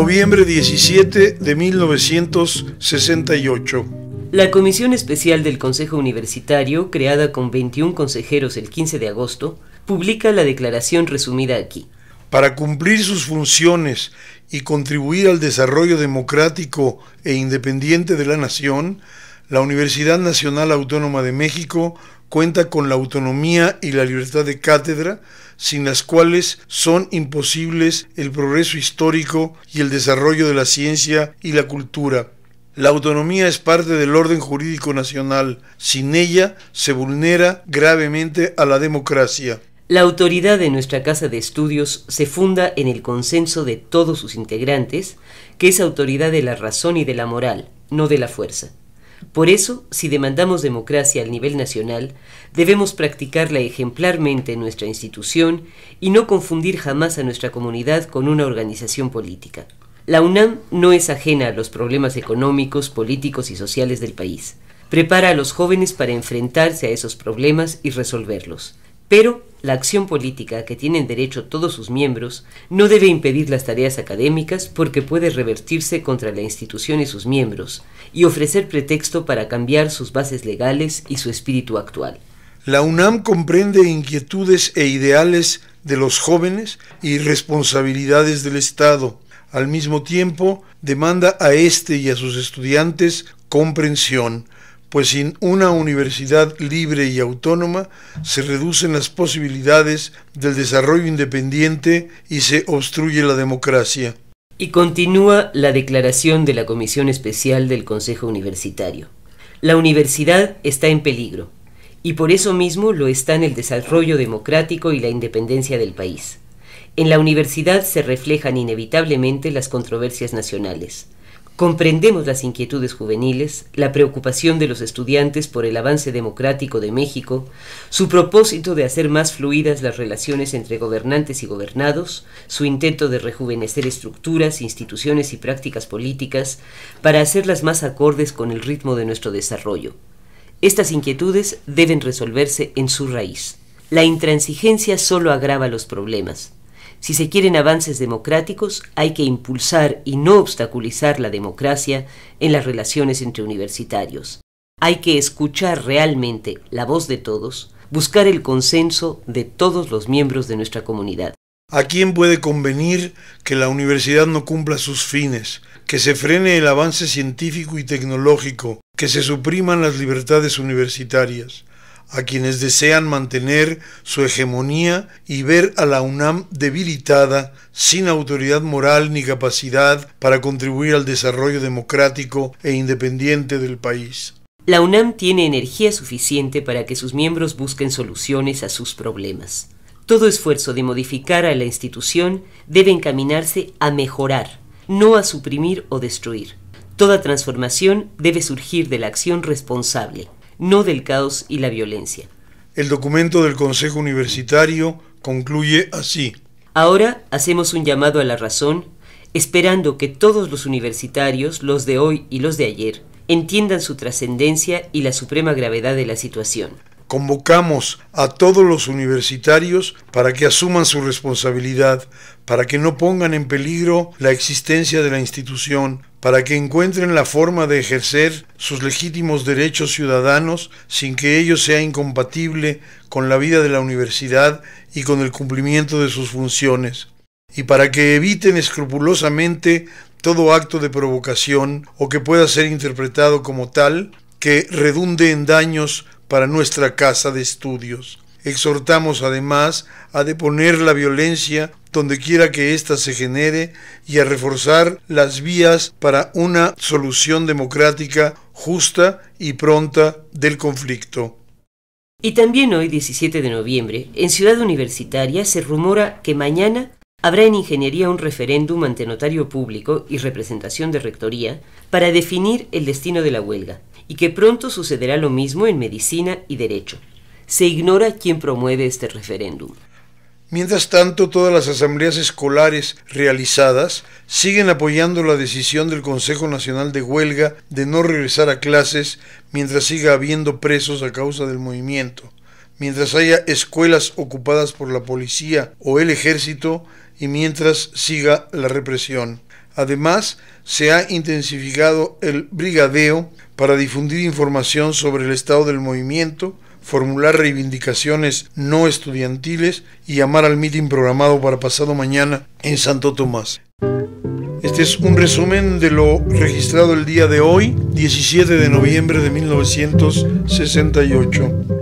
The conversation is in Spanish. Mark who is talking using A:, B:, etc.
A: noviembre
B: 17 de 1968. La Comisión Especial del Consejo Universitario, creada con 21 consejeros el 15 de agosto, publica la declaración resumida aquí. Para cumplir sus
A: funciones y contribuir al desarrollo democrático e independiente de la nación, la Universidad Nacional Autónoma de México cuenta con la autonomía y la libertad de cátedra, sin las cuales son imposibles el progreso histórico y el desarrollo de la ciencia y la cultura. La autonomía es parte del orden jurídico nacional. Sin ella se vulnera gravemente
B: a la democracia. La autoridad de nuestra Casa de Estudios se funda en el consenso de todos sus integrantes, que es autoridad de la razón y de la moral, no de la fuerza. Por eso, si demandamos democracia al nivel nacional, debemos practicarla ejemplarmente en nuestra institución y no confundir jamás a nuestra comunidad con una organización política. La UNAM no es ajena a los problemas económicos, políticos y sociales del país. Prepara a los jóvenes para enfrentarse a esos problemas y resolverlos. Pero la acción política que tienen derecho todos sus miembros no debe impedir las tareas académicas porque puede revertirse contra la institución y sus miembros y ofrecer pretexto para cambiar sus bases legales y su espíritu actual. La UNAM
A: comprende inquietudes e ideales de los jóvenes y responsabilidades del Estado. Al mismo tiempo, demanda a este y a sus estudiantes comprensión, pues sin una universidad libre y autónoma se reducen las posibilidades del desarrollo independiente y se obstruye la
B: democracia. Y continúa la declaración de la Comisión Especial del Consejo Universitario. La universidad está en peligro y por eso mismo lo está en el desarrollo democrático y la independencia del país. En la universidad se reflejan inevitablemente las controversias nacionales Comprendemos las inquietudes juveniles, la preocupación de los estudiantes por el avance democrático de México, su propósito de hacer más fluidas las relaciones entre gobernantes y gobernados, su intento de rejuvenecer estructuras, instituciones y prácticas políticas para hacerlas más acordes con el ritmo de nuestro desarrollo. Estas inquietudes deben resolverse en su raíz. La intransigencia solo agrava los problemas. Si se quieren avances democráticos, hay que impulsar y no obstaculizar la democracia en las relaciones entre universitarios. Hay que escuchar realmente la voz de todos, buscar el consenso de todos los miembros de nuestra comunidad. ¿A quién puede convenir
A: que la universidad no cumpla sus fines, que se frene el avance científico y tecnológico, que se supriman las libertades universitarias? a quienes desean mantener su hegemonía y ver a la UNAM debilitada, sin autoridad moral ni capacidad para contribuir al desarrollo democrático e independiente
B: del país. La UNAM tiene energía suficiente para que sus miembros busquen soluciones a sus problemas. Todo esfuerzo de modificar a la institución debe encaminarse a mejorar, no a suprimir o destruir. Toda transformación debe surgir de la acción responsable no del caos y la violencia. El documento del Consejo Universitario concluye así. Ahora hacemos un llamado a la razón, esperando que todos los universitarios, los de hoy y los de ayer, entiendan su trascendencia y la suprema gravedad de la situación.
A: Convocamos a todos los universitarios para que asuman su responsabilidad, para que no pongan en peligro la existencia de la institución, para que encuentren la forma de ejercer sus legítimos derechos ciudadanos sin que ello sea incompatible con la vida de la universidad y con el cumplimiento de sus funciones, y para que eviten escrupulosamente todo acto de provocación o que pueda ser interpretado como tal que redunde en daños para nuestra casa de estudios. Exhortamos además a deponer la violencia donde quiera que ésta se genere y a reforzar las vías para una solución democrática
B: justa y pronta del conflicto. Y también hoy, 17 de noviembre, en Ciudad Universitaria se rumora que mañana Habrá en ingeniería un referéndum ante notario público y representación de rectoría para definir el destino de la huelga, y que pronto sucederá lo mismo en medicina y derecho. Se ignora quién promueve este referéndum. Mientras tanto, todas las asambleas escolares
A: realizadas siguen apoyando la decisión del Consejo Nacional de Huelga de no regresar a clases mientras siga habiendo presos a causa del movimiento. Mientras haya escuelas ocupadas por la policía o el ejército, y mientras siga la represión. Además, se ha intensificado el brigadeo para difundir información sobre el estado del movimiento, formular reivindicaciones no estudiantiles y llamar al mitin programado para pasado mañana en Santo Tomás. Este es un resumen de lo registrado el día de hoy, 17 de noviembre de 1968.